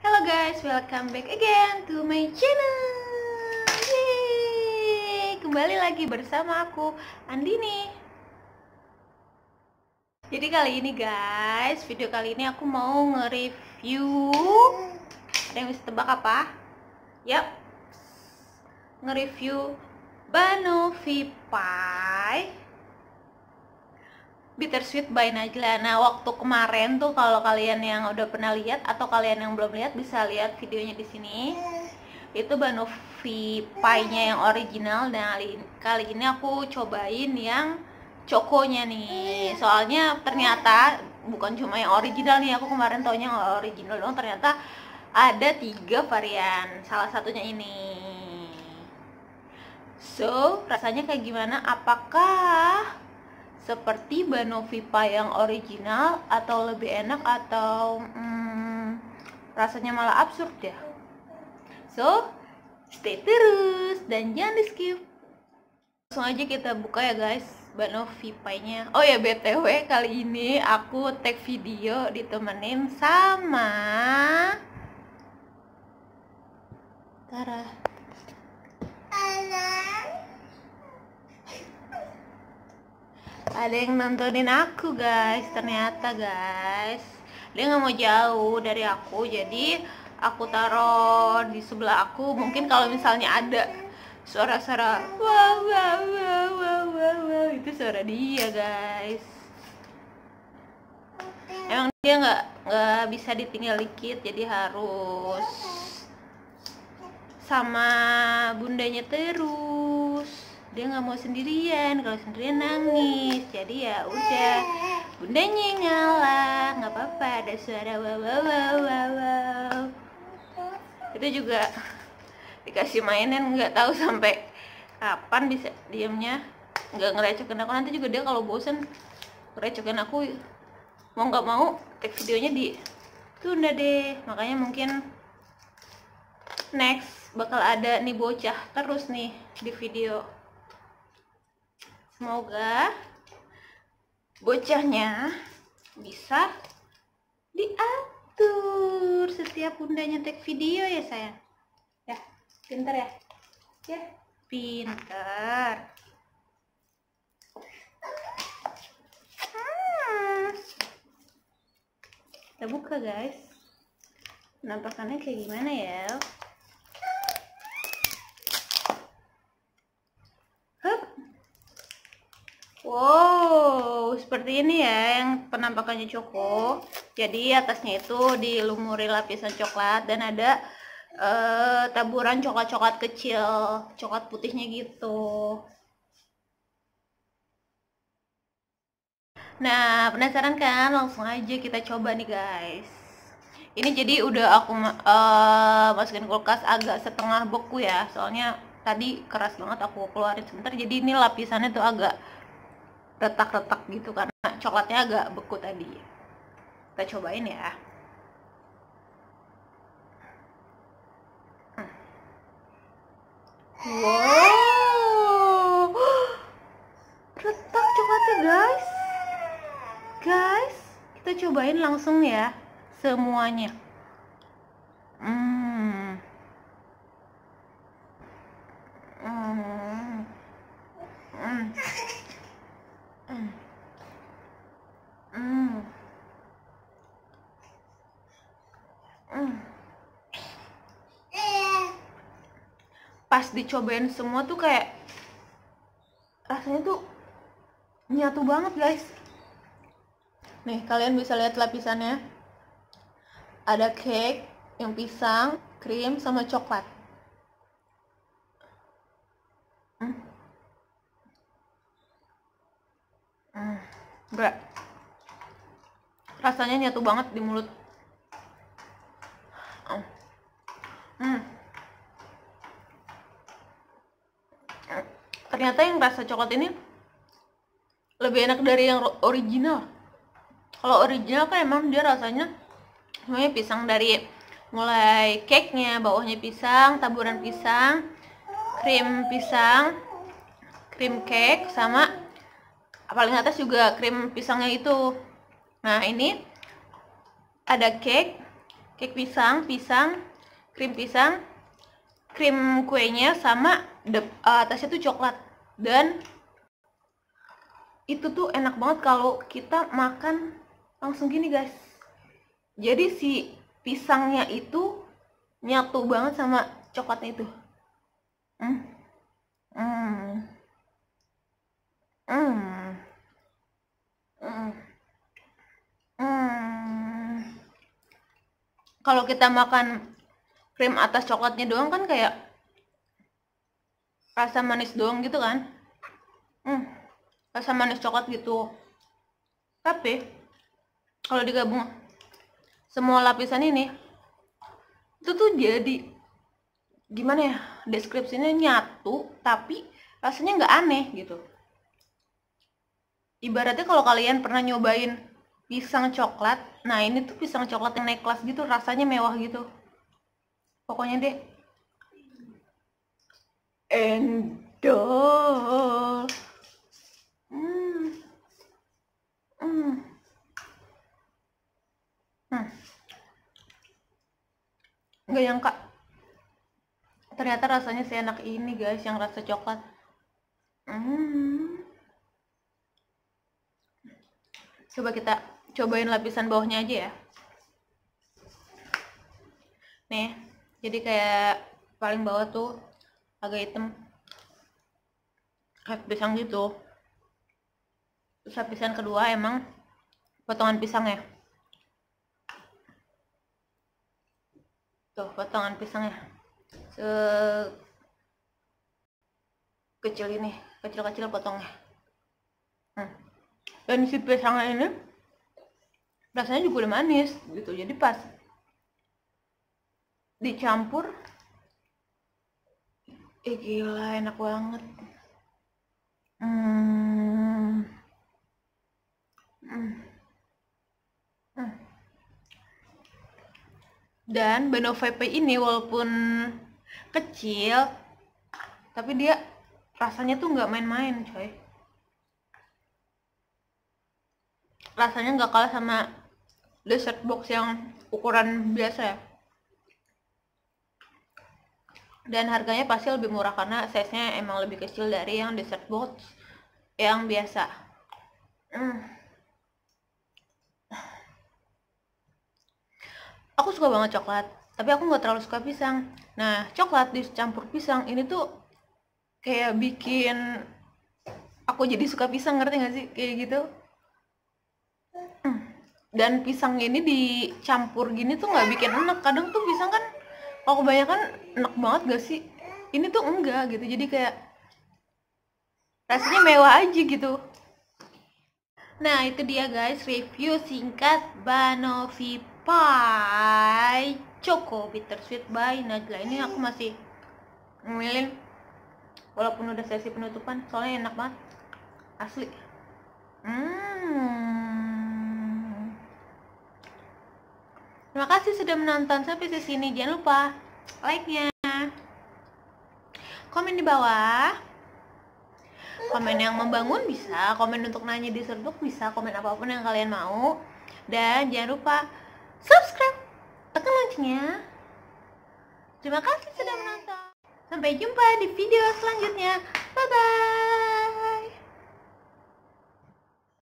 Hello guys, welcome back again to my channel Yay! Kembali lagi bersama aku, Andini Jadi kali ini guys, video kali ini aku mau nge-review Ada yang bisa tebak apa? Yap Nge-review Banovi Pie Bittersweet by Najla. Nah, waktu kemarin tuh kalau kalian yang udah pernah lihat atau kalian yang belum lihat bisa lihat videonya di sini. Itu Banoffee pie-nya yang original dan nah, kali ini aku cobain yang cokonya nih. Iya. Soalnya ternyata bukan cuma yang original nih, aku kemarin taunya yang original dong. ternyata ada tiga varian. Salah satunya ini. So, rasanya kayak gimana? Apakah seperti banovipa yang original atau lebih enak atau hmm, rasanya malah absurd ya so stay terus dan jangan di skip langsung aja kita buka ya guys banovipanya oh ya btw kali ini aku tag video ditemenin sama Tara ada yang nontonin aku guys ternyata guys dia nggak mau jauh dari aku jadi aku taruh di sebelah aku mungkin kalau misalnya ada suara-suara wow wow wow wow wow wow itu suara dia guys emang dia nggak nggak bisa ditinggal dikit jadi harus sama bundanya terus dia nggak mau sendirian kalau sendirian nangis jadi ya udah bundanya ngalah nggak apa-apa ada suara wow wow wow wow, wow. itu juga dikasih mainan nggak tahu sampai kapan bisa diemnya nggak ngerecokin aku nanti juga dia kalau bosen ngerecokin aku mau nggak mau take videonya di tunda deh makanya mungkin next bakal ada nih bocah terus nih di video Semoga bocahnya bisa diatur setiap bundanya take video ya sayang. Ya, pinter ya. Ya, pinter. Ah. Kita buka guys. Penampakannya kayak gimana ya? Wow, seperti ini ya yang penampakannya coko. Jadi atasnya itu dilumuri lapisan coklat dan ada uh, taburan coklat-coklat kecil, coklat putihnya gitu. Nah, penasaran kan? Langsung aja kita coba nih guys. Ini jadi udah aku uh, masukin kulkas agak setengah beku ya, soalnya tadi keras banget aku keluarin sebentar. Jadi ini lapisannya tuh agak retak-retak gitu karena coklatnya agak beku tadi kita cobain ya wow retak coklatnya guys guys kita cobain langsung ya semuanya pas dicobain semua tuh kayak rasanya tuh nyatu banget guys nih kalian bisa lihat lapisannya ada cake yang pisang krim sama coklat hmm. Hmm. Berat. rasanya nyatu banget di mulut hmm. hmm. ternyata yang rasa coklat ini lebih enak dari yang original kalau original kan emang dia rasanya semuanya pisang dari mulai cake nya bawahnya pisang taburan pisang krim pisang krim cake sama paling atas juga krim pisangnya itu nah ini ada cake cake pisang pisang krim pisang krim kuenya sama de, uh, atasnya tuh coklat dan itu tuh enak banget kalau kita makan langsung gini guys jadi si pisangnya itu nyatu banget sama coklatnya itu hmm. Hmm. Hmm. Hmm. hmm. kalau kita makan krim atas coklatnya doang kan kayak rasa manis doang gitu kan hmm, rasa manis coklat gitu tapi kalau digabung semua lapisan ini itu tuh jadi gimana ya deskripsinya nyatu tapi rasanya nggak aneh gitu ibaratnya kalau kalian pernah nyobain pisang coklat nah ini tuh pisang coklat yang naik kelas gitu rasanya mewah gitu pokoknya deh endol. Hmm. Hmm. Hmm. yang kak? Ternyata rasanya si enak ini guys, yang rasa coklat. Hmm. Coba kita cobain lapisan bawahnya aja ya. Nih, jadi kayak paling bawah tuh agak hitam kayak pisang gitu terus lapisan kedua emang potongan pisang ya tuh potongan ya Se kecil ini kecil-kecil potongnya hmm. dan si pisangnya ini rasanya juga udah manis gitu jadi pas dicampur Eh gila enak banget. Hmm. hmm. hmm. Dan Bano VP ini walaupun kecil, tapi dia rasanya tuh nggak main-main coy. Rasanya nggak kalah sama dessert box yang ukuran biasa ya dan harganya pasti lebih murah karena size-nya emang lebih kecil dari yang dessert box yang biasa. Hmm. Aku suka banget coklat, tapi aku nggak terlalu suka pisang. Nah, coklat dicampur pisang ini tuh kayak bikin aku jadi suka pisang, ngerti gak sih? Kayak gitu. Hmm. Dan pisang ini dicampur gini tuh nggak bikin enak. Kadang tuh pisang kan kalau kebanyakan enak banget gak sih ini tuh enggak gitu jadi kayak rasanya mewah aja gitu nah itu dia guys review singkat Banovi Pie Choco Bittersweet by Najla ini aku masih ngemilin walaupun udah sesi penutupan soalnya enak banget asli hmm Terima kasih sudah menonton sampai di sini. Jangan lupa like-nya. Komen di bawah. Komen yang membangun bisa, komen untuk nanya di serbuk bisa, komen apapun yang kalian mau. Dan jangan lupa subscribe. Tekan loncengnya. Terima kasih sudah menonton. Sampai jumpa di video selanjutnya. Bye bye.